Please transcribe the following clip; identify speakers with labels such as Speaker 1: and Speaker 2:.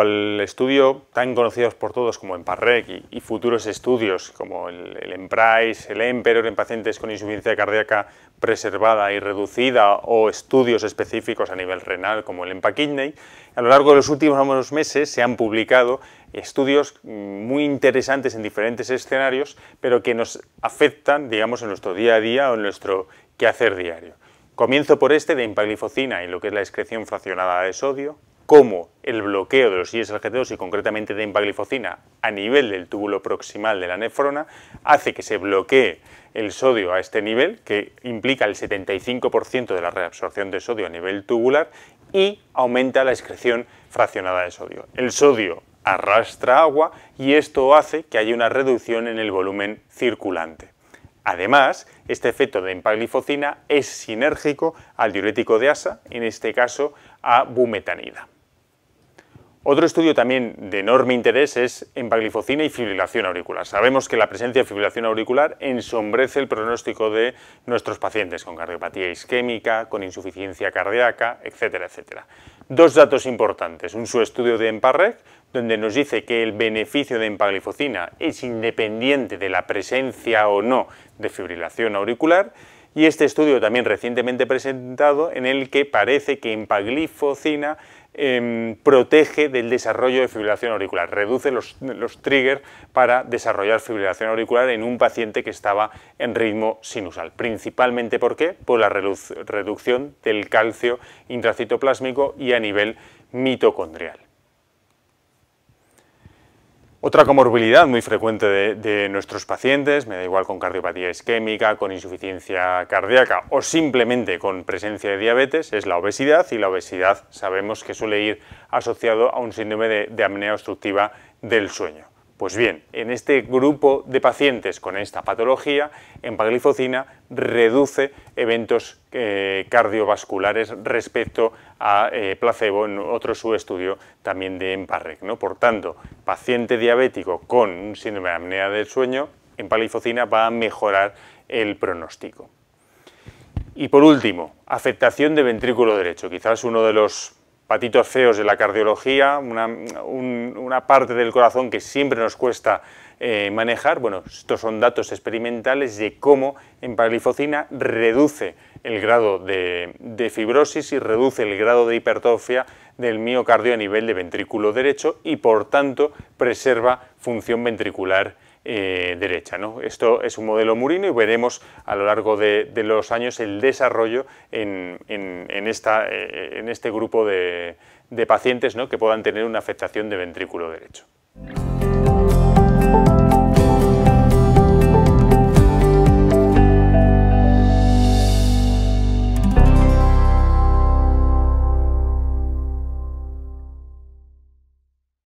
Speaker 1: al estudio tan conocidos por todos como Emparrec y, y futuros estudios como el, el, Emprise, el Emperor en pacientes con insuficiencia cardíaca preservada y reducida o estudios específicos a nivel renal como el EMPA-KIDNEY, a lo largo de los últimos meses se han publicado estudios muy interesantes en diferentes escenarios, pero que nos afectan, digamos, en nuestro día a día o en nuestro quehacer diario. Comienzo por este de impaglifocina y lo que es la excreción fraccionada de sodio, como el bloqueo de los ISRG2 y concretamente de empaglifocina a nivel del túbulo proximal de la nefrona hace que se bloquee el sodio a este nivel, que implica el 75% de la reabsorción de sodio a nivel tubular y aumenta la excreción fraccionada de sodio. El sodio arrastra agua y esto hace que haya una reducción en el volumen circulante. Además, este efecto de empaglifocina es sinérgico al diurético de asa, en este caso a bumetanida. Otro estudio también de enorme interés es empaglifocina y fibrilación auricular. Sabemos que la presencia de fibrilación auricular ensombrece el pronóstico de nuestros pacientes con cardiopatía isquémica, con insuficiencia cardíaca, etcétera, etcétera. Dos datos importantes. Un subestudio de EMPARREC, donde nos dice que el beneficio de empaglifocina es independiente de la presencia o no de fibrilación auricular, y este estudio también recientemente presentado en el que parece que empaglifocina Em, protege del desarrollo de fibrilación auricular, reduce los, los triggers para desarrollar fibrilación auricular en un paciente que estaba en ritmo sinusal. Principalmente, ¿por qué? Por la reducción del calcio intracitoplásmico y a nivel mitocondrial. Otra comorbilidad muy frecuente de, nuestros pacientes, me da igual con cardiopatía isquémica, con insuficiencia cardíaca o simplemente con presencia de diabetes, es la obesidad y la obesidad sabemos que suele ir asociado a un síndrome de, de apnea obstructiva del sueño. Pues bien, en este grupo de pacientes con esta patología, empaglifocina reduce eventos eh, cardiovasculares respecto a eh, placebo en otro subestudio también de EMPARREC. Por tanto, paciente diabético con síndrome de apnea del sueño, empaglifocina va a mejorar el pronóstico. Y por último, afectación de ventrículo derecho, quizás uno de los patitos feos de la cardiología, una, parte del corazón que siempre nos cuesta eh, manejar. Bueno, estos son datos experimentales de cómo empalifocina reduce el grado de, de, fibrosis y reduce el grado de hipertrofia del miocardio a nivel de ventrículo derecho y por tanto preserva función ventricular eh, derecha. ¿no? Esto es un modelo Murino y veremos a lo largo de, los años el desarrollo eh, en, este grupo de, de pacientes ¿no? que puedan tener una afectación de ventrículo derecho.